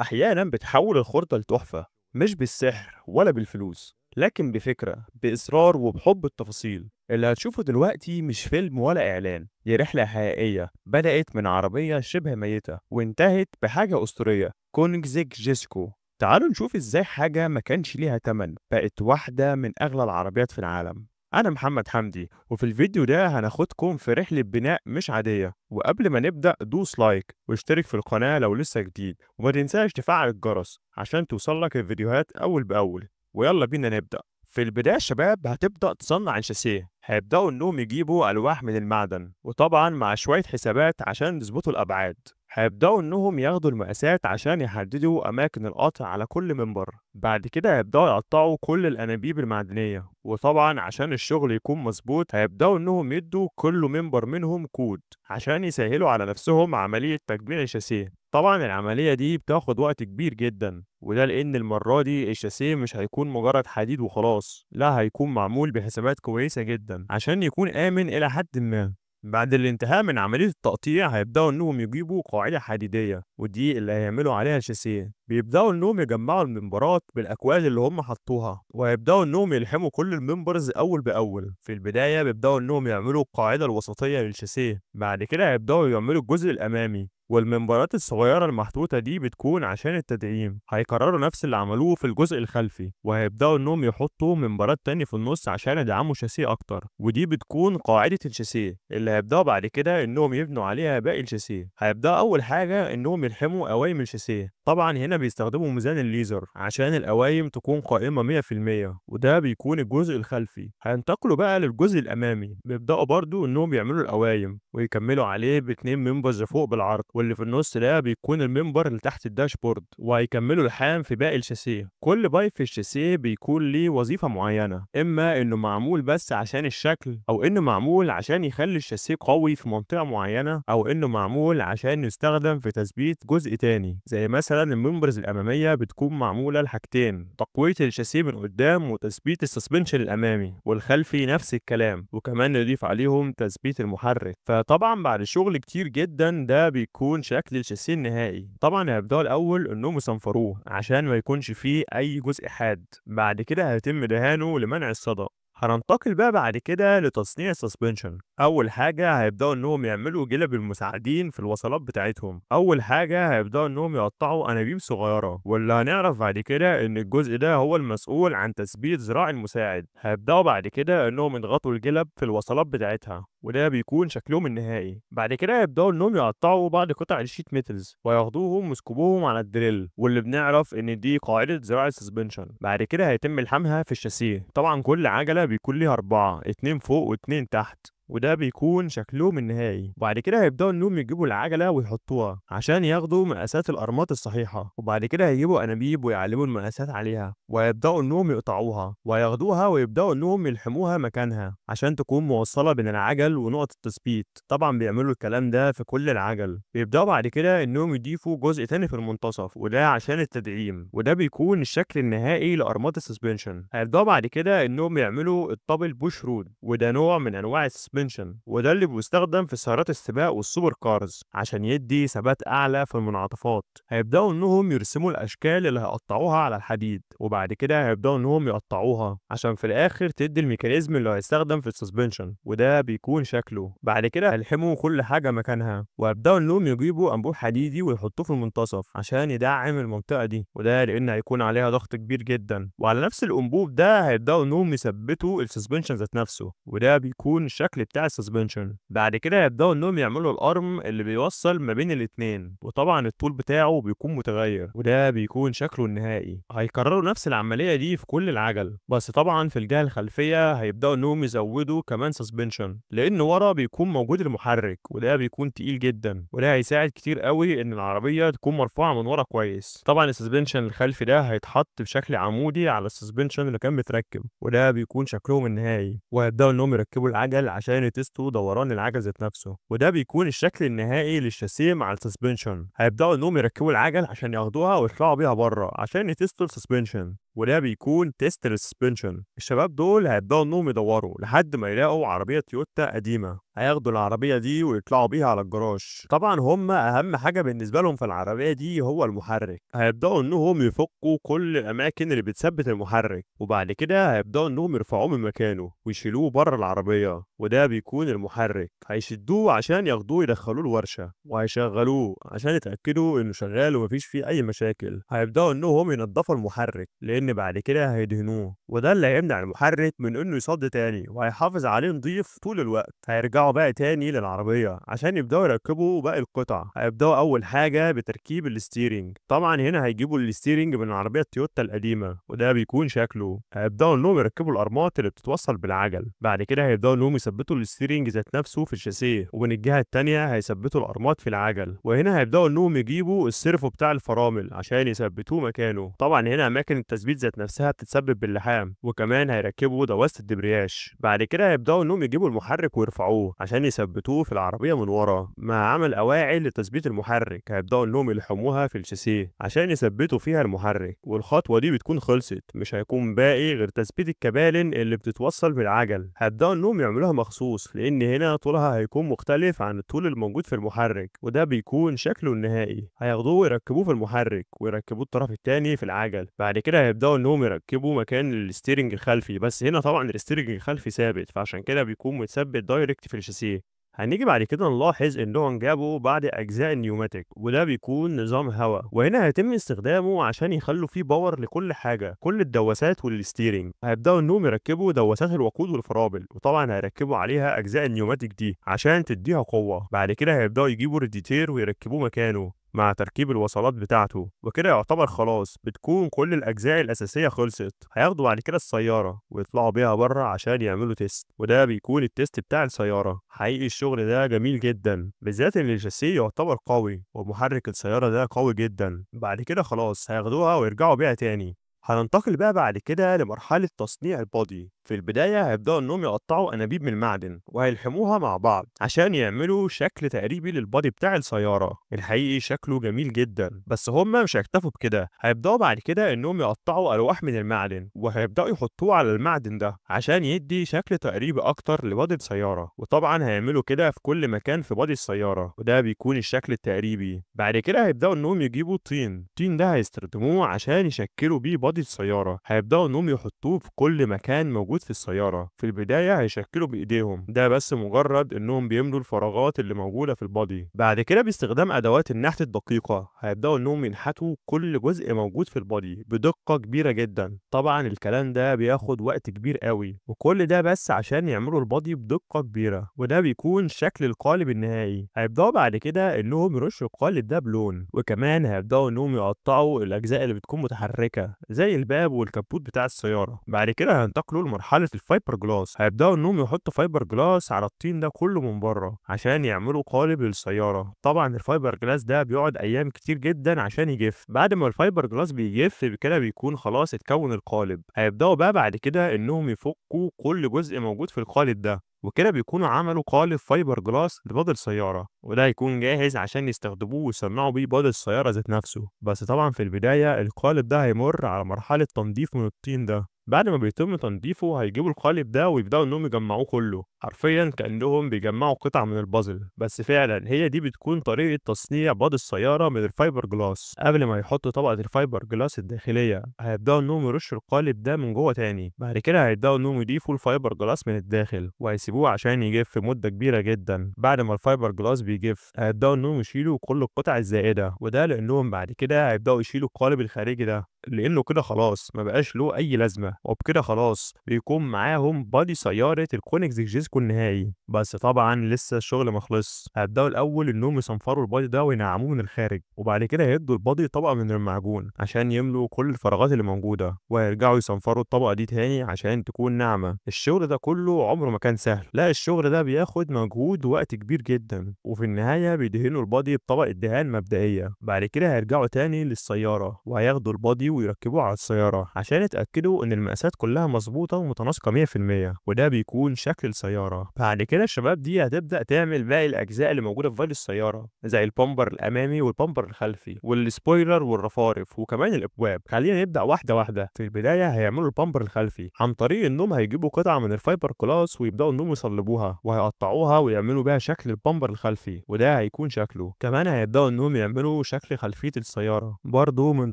أحيانا بتحول الخردة لتحفة مش بالسحر ولا بالفلوس لكن بفكرة بإصرار وبحب التفاصيل اللي هتشوفه دلوقتي مش فيلم ولا إعلان دي رحلة حقيقية بدأت من عربية شبه ميتة وانتهت بحاجة أسطورية كونجزيك جيسكو تعالوا نشوف ازاي حاجة ما كانش ليها تمن بقت واحدة من أغلى العربيات في العالم أنا محمد حمدي وفي الفيديو ده هناخدكم في رحلة بناء مش عادية وقبل ما نبدأ دوس لايك واشترك في القناة لو لسه جديد وما تنساش تفعل الجرس عشان توصلك الفيديوهات أول بأول ويلا بينا نبدأ في البداية شباب هتبدأ تصنع الشاسيه هيبدأوا إنهم يجيبوا ألواح من المعدن وطبعا مع شوية حسابات عشان يظبطوا الأبعاد هيبدأوا إنهم ياخدوا المقاسات عشان يحددوا أماكن القطع على كل منبر، بعد كده هيبدأوا يقطعوا كل الأنابيب المعدنية، وطبعا عشان الشغل يكون مظبوط هيبدأوا إنهم يدوا كل منبر منهم كود عشان يسهلوا على نفسهم عملية تجميع الشاسيه، طبعا العملية دي بتاخد وقت كبير جدا وده لأن المرة دي الشاسيه مش هيكون مجرد حديد وخلاص، لا هيكون معمول بحسابات كويسة جدا عشان يكون آمن إلى حد ما. بعد الانتهاء من عملية التقطيع هيبدأوا إنهم يجيبوا قاعدة حديدية ودي اللي هيعملوا عليها شاسيه بيبدأوا إنهم يجمعوا المنبرات بالأكواد اللي هم حطوها وهيبدأوا إنهم يلحموا كل المنبرز أول بأول في البداية بيبدأوا إنهم يعملوا القاعدة الوسطية للشاسيه بعد كده هيبدأوا يعملوا الجزء الأمامي والمنبرات الصغيرة المحطوطة دي بتكون عشان التدعيم هيكرروا نفس اللي عملوه في الجزء الخلفي وهيبدأوا انهم يحطوا منبرات تاني في النص عشان يدعموا شاسيه اكتر ودي بتكون قاعدة الشاسيه اللي هيبدأوا بعد كده انهم يبنوا عليها باقي الشاسيه هيبدأوا اول حاجة انهم يلحموا قوايم الشاسيه طبعًا هنا بيستخدموا ميزان الليزر عشان القوايم تكون قائمة 100% وده بيكون الجزء الخلفي، هينتقلوا بقى للجزء الأمامي بيبدأوا برضه إنهم يعملوا القوايم ويكملوا عليه باتنين ممبرز فوق بالعرض واللي في النص ده بيكون الممبر اللي تحت الداشبورد وهيكملوا الحام في باقي الشاسيه، كل بايب في الشاسيه بيكون ليه وظيفة معينة، إما إنه معمول بس عشان الشكل أو إنه معمول عشان يخلي الشاسيه قوي في منطقة معينة أو إنه معمول عشان يستخدم في تثبيت جزء تاني زي مثلا مثلا الممبرز الاماميه بتكون معموله لحاجتين تقويه الشاسيه من قدام وتثبيت السسبنشن الامامي والخلفي نفس الكلام وكمان نضيف عليهم تثبيت المحرك فطبعا بعد شغل كتير جدا ده بيكون شكل الشاسيه النهائي طبعا هيبداوا الاول انهم يصنفروه عشان ما يكونش فيه اي جزء حاد بعد كده هيتم دهانه لمنع الصدأ هننتقل بقى بعد كده لتصنيع السسبنشن اول حاجه هيبداوا انهم يعملوا جلب المساعدين في الوصلات بتاعتهم اول حاجه هيبداوا انهم يقطعوا انابيب صغيره واللي هنعرف بعد كده ان الجزء ده هو المسؤول عن تثبيت ذراع المساعد هيبداوا بعد كده انهم يضغطوا الجلب في الوصلات بتاعتها وده بيكون شكلهم النهائي بعد كده يبدأوا إنهم يقطعوا بعض قطع الشيت ميتلز وياخدوهم ويسكبوهم على الدريل واللي بنعرف إن دي قاعدة زراعة السسبنشن بعد كده هيتم لحمها في الشاسيه طبعا كل عجلة بيكون ليها أربعة اتنين فوق واتنين تحت وده بيكون شكلهم النهائي وبعد كده هيبداوا انهم يجيبوا العجله ويحطوها عشان ياخدوا مقاسات الارماط الصحيحه وبعد كده هيجيبوا انابيب ويعلموا المقاسات عليها وهيبداوا انهم يقطعوها وهياخدوها ويبداوا انهم يلحموها مكانها عشان تكون موصله بين العجل ونقط التثبيت طبعا بيعملوا الكلام ده في كل العجل بيبداوا بعد كده انهم يضيفوا جزء تاني في المنتصف وده عشان التدعيم وده بيكون الشكل النهائي لارماط السسبنشن هيبداوا بعد كده انهم يعملوا الطبل بوش رود وده نوع من انواع السسبنشن سسبنشن وده اللي بيستخدم في سيارات السباق والسوبر كارز عشان يدي ثبات اعلى في المنعطفات هيبداوا انهم يرسموا الاشكال اللي هيقطعوها على الحديد وبعد كده هيبداوا انهم يقطعوها عشان في الاخر تدي الميكانيزم اللي هيستخدم في السسبنشن وده بيكون شكله بعد كده هيلحموا كل حاجه مكانها وهيبداوا انهم يجيبوا انبوب حديدي ويحطوه في المنتصف عشان يدعم المنطقه دي وده لان هيكون عليها ضغط كبير جدا وعلى نفس الانبوب ده هيبداوا انهم يثبتوا السسبنشن ذات نفسه وده بيكون شكل بتاع السسبنشن بعد كده هيبداوا انهم يعملوا الارم اللي بيوصل ما بين الاتنين وطبعا الطول بتاعه بيكون متغير وده بيكون شكله النهائي هيكرروا نفس العمليه دي في كل العجل بس طبعا في الجهه الخلفيه هيبداوا انهم يزودوا كمان سسبنشن لان ورا بيكون موجود المحرك وده بيكون تقيل جدا وده هيساعد كتير قوي ان العربيه تكون مرفوعه من ورا كويس طبعا السسبنشن الخلفي ده هيتحط بشكل عمودي على السسبنشن اللي كان متركب وده بيكون شكلهم النهائي وهيبداوا انهم يركبوا العجل عشان تاني تيستو دوران العجل ذات نفسه وده بيكون الشكل النهائي للشاسيه مع السسبنشن هيبداوا انهم يركبوا العجل عشان ياخدوها ويطلعوا بيها بره عشان يتيستوا السسبنشن وده بيكون تيست للسسبنشن الشباب دول هيبداوا انهم يدوروا لحد ما يلاقوا عربيه تويوتا قديمه هياخدوا العربيه دي ويطلعوا بيها على الجراج طبعا هم اهم حاجه بالنسبه لهم في العربيه دي هو المحرك هيبداوا انهم يفكوا كل الاماكن اللي بتثبت المحرك وبعد كده هيبداوا انهم يرفعوه من مكانه ويشيلوه بره العربيه وده بيكون المحرك هيشدوه عشان ياخدوه يدخلوه الورشه وهيشغلوه عشان يتاكدوا انه شغال ومفيش فيه اي مشاكل هيبداوا انهم ينضفوا المحرك لان لأن بعد كده هيدهنوه وده اللي هيمنع المحرك من إنه يصد تاني وهيحافظ عليه نضيف طول الوقت هيرجعوا بقى تاني للعربية عشان يبدأوا يركبوا باقي القطع هيبدأوا أول حاجة بتركيب الستيرنج طبعا هنا هيجيبوا الستيرنج من العربية التويوتا القديمة وده بيكون شكله هيبدأوا إنهم يركبوا الارماط اللي بتتوصل بالعجل بعد كده هيبدأوا إنهم يثبتوا الستيرنج ذات نفسه في الشاسيه ومن الجهة الثانيه هيثبتوا الارماط في العجل وهنا هيبدأوا إنهم يجيبوا السيرفو بتاع الفرامل عشان يثبتوه مكانه طبعا هنا أماكن التثبيت العربية ذات نفسها بتتسبب باللحام وكمان هيركبوا دواسة الدبرياش بعد كده هيبدأوا إنهم يجيبوا المحرك ويرفعوه عشان يثبتوه في العربية من ورا مع عمل اواعي لتثبيت المحرك هيبدأوا إنهم يلحموها في الشاسيه عشان يثبتوا فيها المحرك والخطوة دي بتكون خلصت مش هيكون باقي غير تثبيت الكبالن اللي بتتوصل بالعجل هيبدأوا إنهم يعملوها مخصوص لأن هنا طولها هيكون مختلف عن الطول الموجود في المحرك وده بيكون شكله النهائي هياخدوه ويركبوه في المحرك ويركبوه الطرف الثاني في العجل بعد كده هيبدأوا بيبداوا إنهم يركبوا مكان الستيرنج الخلفي بس هنا طبعا الستيرنج الخلفي ثابت فعشان كده بيكون متثبت دايركت في الشاسيه هنيجي بعد كده نلاحظ انهم جابوا بعض اجزاء النيوماتيك وده بيكون نظام هواء وهنا هيتم استخدامه عشان يخلوا فيه باور لكل حاجه كل الدواسات والستيرنج هيبداوا انهم يركبوا دواسات الوقود والفرابل وطبعا هيركبوا عليها اجزاء النيوماتيك دي عشان تديها قوه بعد كده هيبداوا يجيبوا الريديتير ويركبوه مكانه مع تركيب الوصلات بتاعته وكده يعتبر خلاص بتكون كل الاجزاء الاساسيه خلصت هياخدوا بعد كده السياره ويطلعوا بيها بره عشان يعملوا تيست وده بيكون التيست بتاع السياره حقيقي الشغل ده جميل جدا بالذات ان الشاسيه يعتبر قوي ومحرك السياره ده قوي جدا بعد كده خلاص هياخدوها ويرجعوا بيها تاني هننتقل بقى بعد كده لمرحله تصنيع البادي في البداية هيبدأوا إنهم يقطعوا أنابيب من المعدن وهيلحموها مع بعض عشان يعملوا شكل تقريبي للبادي بتاع السيارة الحقيقي شكله جميل جدا بس هما مش هيكتفوا بكده هيبدأوا بعد كده إنهم يقطعوا ألواح من المعدن وهيبدأوا يحطوه على المعدن ده عشان يدي شكل تقريبي أكتر لبادي السيارة وطبعا هيعملوا كده في كل مكان في بادي السيارة وده بيكون الشكل التقريبي بعد كده هيبدأوا إنهم يجيبوا طين الطين ده هيستخدموه عشان يشكلوا بيه بادي السيارة هيبدأوا إنهم يحطوه في كل مكان موجود موجود في السيارة في البداية هيشكلوا بإيديهم ده بس مجرد إنهم بيملوا الفراغات اللي موجودة في البادي بعد كده باستخدام أدوات النحت الدقيقة هيبدأوا إنهم ينحتوا كل جزء موجود في البادي بدقة كبيرة جدا طبعا الكلام ده بياخد وقت كبير قوي وكل ده بس عشان يعملوا البادي بدقة كبيرة وده بيكون شكل القالب النهائي هيبدأوا بعد كده إنهم يرشوا القالب ده بلون وكمان هيبدأوا إنهم يقطعوا الأجزاء اللي بتكون متحركة زي الباب والكبوت بتاع السيارة بعد كده هينتقلوا لمرحلة مرحله الفايبر جلاس هيبداوا انهم يحطوا فايبر جلاس على الطين ده كله من بره عشان يعملوا قالب للسياره طبعا الفايبر جلاس ده بيقعد ايام كتير جدا عشان يجف بعد ما الفايبر جلاس بيجف بكده بيكون خلاص اتكون القالب هيبداوا بقى بعد كده انهم يفكوا كل جزء موجود في القالب ده وكده بيكونوا عملوا قالب فايبر جلاس لبعض السيارة وده هيكون جاهز عشان يستخدموه ويصنعوا بيه بعض السيارة ذات نفسه بس طبعا في البداية القالب ده هيمر على مرحلة تنظيف من الطين ده بعد ما بيتم تنظيفه هيجيبوا القالب ده ويبدأوا إنهم يجمعوه كله حرفيًا كأنهم بيجمعوا قطع من البازل، بس فعلًا هي دي بتكون طريقة تصنيع باد السيارة من الفايبر جلاس، قبل ما يحطوا طبقة الفايبر جلاس الداخلية هيبدأوا إنهم يرشوا القالب ده من جوه تاني، بعد كده هيبدأوا إنهم يضيفوا الفايبر جلاس من الداخل وهيسيبوه عشان يجف مدة كبيرة جدًا، بعد ما الفايبر جلاس بيجف هيبدأوا إنهم يشيلوا كل القطع الزائدة وده لأنهم بعد كده هيبدأوا يشيلوا القالب الخارجي ده لانه كده خلاص ما بقاش له اي لازمه وبكده خلاص بيكون معاهم بادي سياره الكونكس جيسكو تكون نهائي بس طبعا لسه الشغل ما خلصش هيبداوا الاول انهم يصنفروا البادي ده وينعموه من الخارج وبعد كده هيدوا البادي طبقه من المعجون عشان يملوا كل الفراغات اللي موجوده وهيرجعوا يصنفروا الطبقه دي تاني عشان تكون ناعمه الشغل ده كله عمره ما كان سهل لا الشغل ده بياخد مجهود ووقت كبير جدا وفي النهايه بيدهنوا البادي بطبقه دهان مبدئيه بعد كده هيرجعوا تاني للسياره وهياخدوا البادي ويركبوه على السياره عشان يتاكدوا ان المقاسات كلها مظبوطه ومتناسقه 100% وده بيكون شكل السياره السيارة بعد كده الشباب دي هتبدأ تعمل باقي الأجزاء اللي موجودة في فايل السيارة زي البامبر الأمامي والبامبر الخلفي والسبويلر والرفارف وكمان الأبواب خلينا نبدأ واحدة واحدة في البداية هيعملوا البامبر الخلفي عن طريق إنهم هيجيبوا قطعة من الفايبر كلاس ويبدأوا إنهم يصلبوها وهيقطعوها ويعملوا بيها شكل البامبر الخلفي وده هيكون شكله كمان هيبدأوا إنهم يعملوا شكل خلفية السيارة برضه من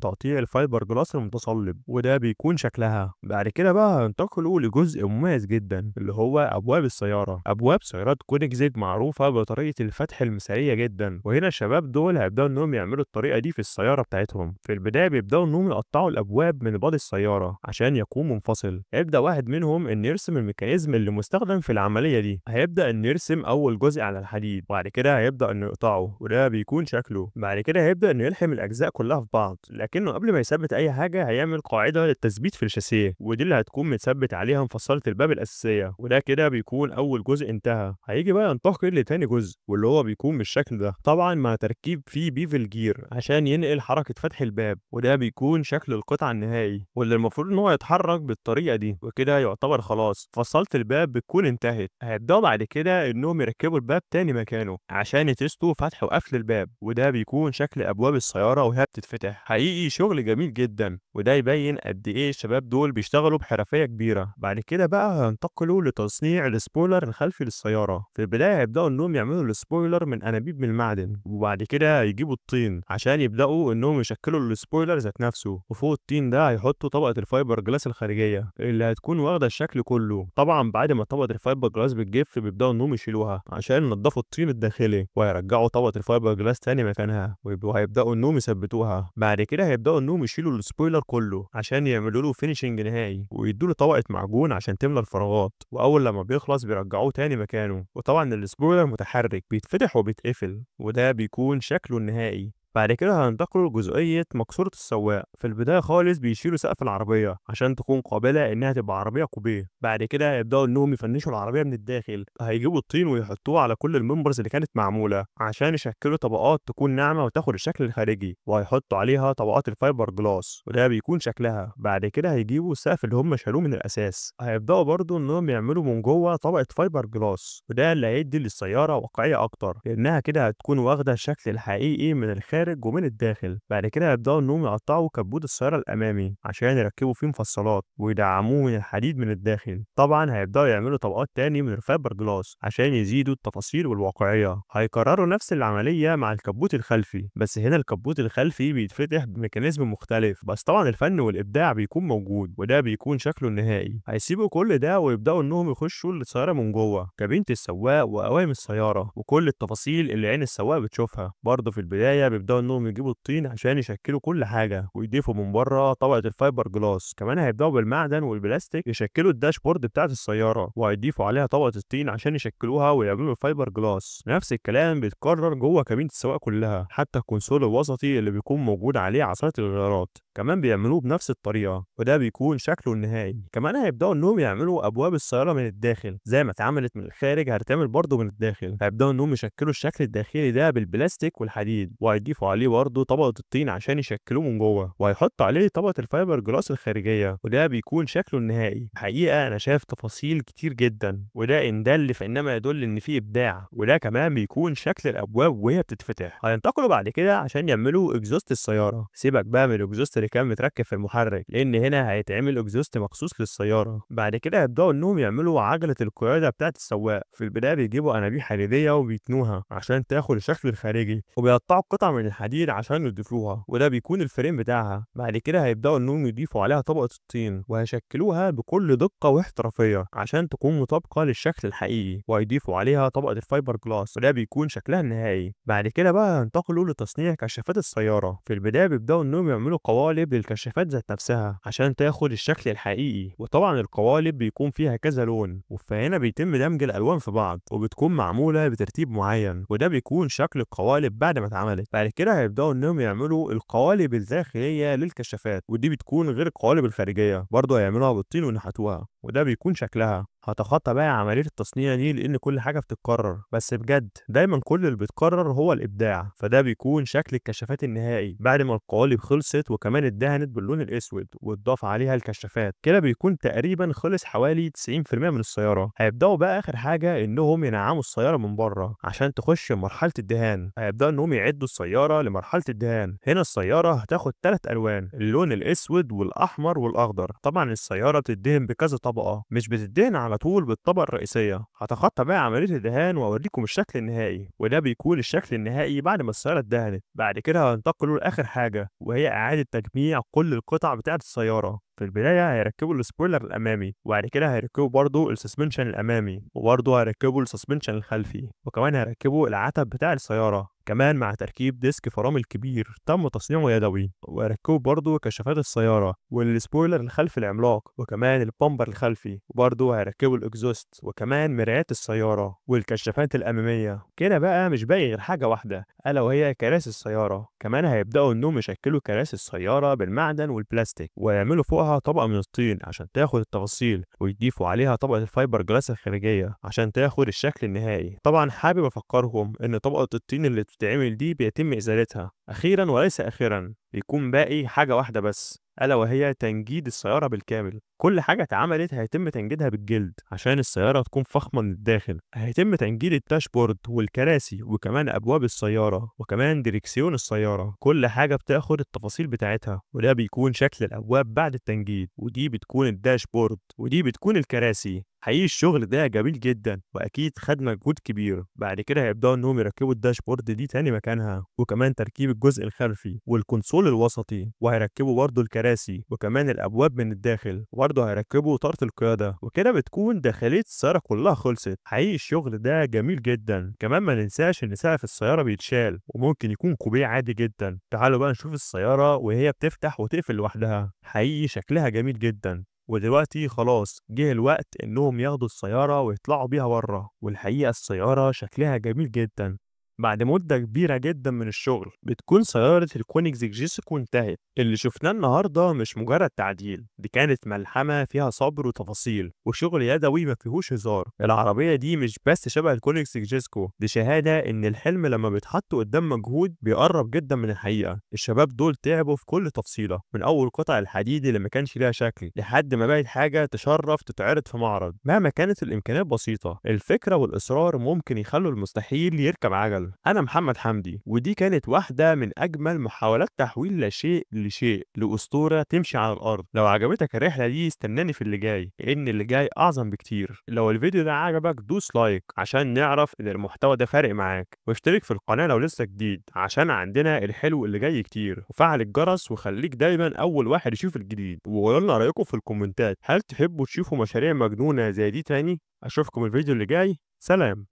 تقطيع الفايبر كلاس المتصلب وده بيكون شكلها بعد كده بقى هينتقلوا لجزء مميز جدا اللي هو أبواب السيارة أبواب سيارات كونيكزيج معروفة بطريقة الفتح المثالية جدا وهنا الشباب دول هيبدأوا إنهم يعملوا الطريقة دي في السيارة بتاعتهم في البداية بيبدأوا إنهم يقطعوا الأبواب من بعض السيارة عشان يكون منفصل هيبدأ واحد منهم إن يرسم الميكانيزم اللي مستخدم في العملية دي هيبدأ إن يرسم أول جزء على الحديد وبعد كده هيبدأ إنه يقطعه وده بيكون شكله بعد كده هيبدأ إنه يلحم الأجزاء كلها في بعض لكنه قبل ما يثبت أي حاجة هيعمل قاعدة للتثبيت في الشاسيه ودي اللي هتكون متثبت عليها مفصلة الباب الأساسية وده كده بيكون هيكون اول جزء انتهى هيجي بقى ينتقل إيه لتاني جزء واللي هو بيكون بالشكل ده طبعا مع تركيب فيه بيفل جير عشان ينقل حركه فتح الباب وده بيكون شكل القطعه النهائي واللي المفروض ان هو يتحرك بالطريقه دي وكده يعتبر خلاص فصلت الباب بتكون انتهت هيبداوا بعد كده انهم يركبوا الباب تاني مكانه عشان يتستوا فتح وقفل الباب وده بيكون شكل ابواب السياره وهي بتتفتح حقيقي شغل جميل جدا وده يبين قد ايه الشباب دول بيشتغلوا بحرفيه كبيره بعد كده بقى هينتقلوا لتصنيع السباق السبويلر الخلفي للسيارة في البداية هيبدأوا إنهم يعملوا السبويلر من أنابيب من المعدن وبعد كده هيجيبوا الطين عشان يبدأوا إنهم يشكلوا السبويلر ذات نفسه وفوق الطين ده هيحطوا طبقة الفايبر جلاس الخارجية اللي هتكون واخدة الشكل كله طبعا بعد ما طبقة الفايبر جلاس بتجف بيبدأوا إنهم يشيلوها عشان ينضفوا الطين الداخلي وهيرجعوا طبقة الفايبر جلاس تاني مكانها وهيبدأوا إنهم يثبتوها بعد كده هيبدأوا إنهم يشيلوا السبويلر كله عشان يعملوا له فينشنج نهائي ويدوا له طبقة معجون عشان تملى الفراغات واول لما بيخلص بيرجعوه تاني مكانه وطبعا السبويلر متحرك بيتفتح وبيتقفل وده بيكون شكله النهائي بعد كده هننتقل لجزئية مكسورة السواق في البداية خالص بيشيلوا سقف العربية عشان تكون قابلة إنها تبقى عربية كوبيه بعد كده هيبدأوا إنهم يفنشوا العربية من الداخل هيجيبوا الطين ويحطوه على كل الممبرز اللي كانت معمولة عشان يشكلوا طبقات تكون ناعمة وتاخد الشكل الخارجي وهيحطوا عليها طبقات الفايبر جلاس وده بيكون شكلها بعد كده هيجيبوا السقف اللي هم شالوه من الأساس هيبدأوا برضه إنهم يعملوا من جوه طبقة فايبر جلاس وده اللي هيدي للسيارة واقعية أكتر لأنها كده هتكون واخدة الشكل الحقيقي من الخارج الخارج ومن الداخل بعد كده هيبدأوا إنهم يقطعوا كبوت السيارة الأمامي عشان يركبوا فيه مفصلات ويدعموه من الحديد من الداخل طبعا هيبدأوا يعملوا طبقات تاني من الفايبر جلاس عشان يزيدوا التفاصيل والواقعية هيكرروا نفس العملية مع الكبوت الخلفي بس هنا الكبوت الخلفي بيتفتح بميكانيزم مختلف بس طبعا الفن والإبداع بيكون موجود وده بيكون شكله النهائي هيسيبوا كل ده ويبدأوا إنهم يخشوا السيارة من جوه كابينة السواق وقوائم السيارة وكل التفاصيل اللي عين السواق بتشوفها برضه في البداية بيبدأوا هيبداوا انهم يجيبوا الطين عشان يشكلوا كل حاجه ويضيفوا من بره طبقه الفايبر جلاس كمان هيبداوا بالمعدن والبلاستيك يشكلوا الداشبورد بتاعه السياره وهيضيفوا عليها طبقه الطين عشان يشكلوها ويعملوا الفايبر جلاس نفس الكلام بيتكرر جوه كابينه السواق كلها حتى الكونسول الوسطي اللي بيكون موجود عليه عصايه الغيارات كمان بيعملوه بنفس الطريقه وده بيكون شكله النهائي كمان هيبداوا انهم يعملوا ابواب السياره من الداخل زي ما اتعملت من الخارج هتتعمل برضه من الداخل هيبداوا انهم يشكلوا الشكل الداخلي ده بالبلاستيك والحديد وهيضيفوا عليه برضه طبقة الطين عشان يشكلوه من جوه وهيحطوا عليه طبقة الفايبر جلاس الخارجية وده بيكون شكله النهائي حقيقة أنا شايف تفاصيل كتير جدا وده إن دل فإنما يدل إن في إبداع وده كمان بيكون شكل الأبواب وهي بتتفتح هينتقلوا بعد كده عشان يعملوا إكزوست السيارة سيبك بقى من الإكزوست اللي كان متركب في المحرك لأن هنا هيتعمل إكزوست مخصوص للسيارة بعد كده هيبدأوا إنهم يعملوا عجلة القيادة بتاعة السواق في البداية بيجيبوا أنابيب حديدية وبيتنوها عشان تاخد الشكل الخارجي وبيقطعوا قطع من الحديد عشان يضيفوها وده بيكون الفريم بتاعها بعد كده هيبداوا انهم يضيفوا عليها طبقه الطين وهيشكلوها بكل دقه واحترافيه عشان تكون مطابقه للشكل الحقيقي وهيضيفوا عليها طبقه الفايبر جلاس وده بيكون شكلها النهائي بعد كده بقى هينتقلوا لتصنيع كشافات السياره في البدايه بيبداوا انهم يعملوا قوالب للكشافات ذات نفسها عشان تاخد الشكل الحقيقي وطبعا القوالب بيكون فيها كذا لون وفهنا بيتم دمج الالوان في بعض وبتكون معموله بترتيب معين وده بيكون شكل القوالب بعد ما اتعملت بعد كده هيبداوا انهم يعملوا القوالب الداخليه للكشافات ودي بتكون غير القوالب الخارجيه برضه هيعملوها بالطين ونحتوها وده بيكون شكلها هتخطى بقى عملية التصنيع دي لأن كل حاجة بتتكرر بس بجد دايما كل اللي بيتكرر هو الإبداع فده بيكون شكل الكشافات النهائي بعد ما القوالب خلصت وكمان اتدهنت باللون الأسود واتضاف عليها الكشافات كده بيكون تقريبا خلص حوالي 90% من السيارة هيبدأوا بقى آخر حاجة إنهم ينعموا السيارة من بره عشان تخش مرحلة الدهان هيبدأوا إنهم يعدوا السيارة لمرحلة الدهان هنا السيارة هتاخد ثلاث ألوان اللون الأسود والأحمر والأخضر طبعا السيارة بتدهن بكذا طبقة مش بتدهن على طول بالطبقة الرئيسية هتخطى بقى عملية الدهان وأوريكم الشكل النهائي وده بيكون الشكل النهائي بعد ما السيارة اتدهنت بعد كده هنتقلوا لآخر حاجة وهي إعادة تجميع كل القطع بتاعة السيارة في البداية هيركبوا السبويلر الأمامي وبعد كده هيركبوا برضه السسبنشن الأمامي وبرضه هيركبوا السسبنشن الخلفي وكمان هيركبوا العتب بتاع السيارة كمان مع تركيب ديسك فرامل كبير تم تصنيعه يدوي وهيركبوا برضه كشافات السيارة والسبويلر الخلفي العملاق وكمان البامبر الخلفي وبرضه هيركبوا الإكزوست وكمان مرايات السيارة والكشافات الأمامية كده بقى مش باقي غير حاجة واحدة ألا وهي كراسي السيارة كمان هيبدأوا إنهم يشكلوا كراسي السيارة بالمعدن والبلاستيك ويعملوا فوق طبقها طبقة من الطين عشان تاخد التفاصيل ويضيفوا عليها طبقة الفايبر جلاس الخارجية عشان تاخد الشكل النهائي طبعا حابب أفكرهم إن طبقة الطين اللي بتتعمل دي بيتم إزالتها أخيرا وليس آخرا بيكون باقي حاجة واحدة بس ألا وهي تنجيد السيارة بالكامل كل حاجة اتعملت هيتم تنجيدها بالجلد عشان السيارة تكون فخمة من الداخل هيتم تنجيد الداشبورد والكراسي وكمان أبواب السيارة وكمان دريكسيون السيارة كل حاجة بتاخد التفاصيل بتاعتها وده بيكون شكل الأبواب بعد التنجيد ودي بتكون الداشبورد ودي بتكون الكراسي حقيقي الشغل ده جميل جدا واكيد خد مجهود كبير بعد كده هيبداوا انهم يركبوا الداشبورد دي تاني مكانها وكمان تركيب الجزء الخلفي والكونسول الوسطي وهيركبوا برضه الكراسي وكمان الابواب من الداخل وبرضه هيركبوا طاره القياده وكده بتكون داخليه السياره كلها خلصت حقيقي الشغل ده جميل جدا كمان ما ننساش ان سقف السياره بيتشال وممكن يكون كوبي عادي جدا تعالوا بقى نشوف السياره وهي بتفتح وتقفل لوحدها حقيقي شكلها جميل جدا ودلوقتي خلاص جه الوقت انهم ياخدوا السيارة ويطلعوا بيها بره والحقيقة السيارة شكلها جميل جدا بعد مدة كبيرة جدا من الشغل بتكون سيارة الكونيكزك جيسكو انتهت اللي شفناه النهارده مش مجرد تعديل دي كانت ملحمه فيها صبر وتفاصيل وشغل يدوي ما فيهوش هزار العربيه دي مش بس شبه الكونكس جيسكو دي شهاده ان الحلم لما بيتحط قدام مجهود بيقرب جدا من الحقيقه الشباب دول تعبوا في كل تفصيله من اول قطع الحديد اللي ما كانش ليها شكل لحد ما بقت حاجه تشرف تتعرض في معرض مهما كانت الامكانيات بسيطه الفكره والاصرار ممكن يخلوا المستحيل يركب عجل انا محمد حمدي ودي كانت واحده من اجمل محاولات تحويل لا شيء شيء لأسطورة تمشي على الأرض لو عجبتك الرحلة دي استناني في اللي جاي لأن اللي جاي أعظم بكتير لو الفيديو ده عجبك دوس لايك عشان نعرف إن المحتوى ده فارق معاك واشترك في القناة لو لسه جديد عشان عندنا الحلو اللي جاي كتير وفعل الجرس وخليك دايما أول واحد يشوف الجديد وقولنا رأيكم في الكومنتات هل تحبوا تشوفوا مشاريع مجنونة زي دي تاني؟ أشوفكم الفيديو اللي جاي سلام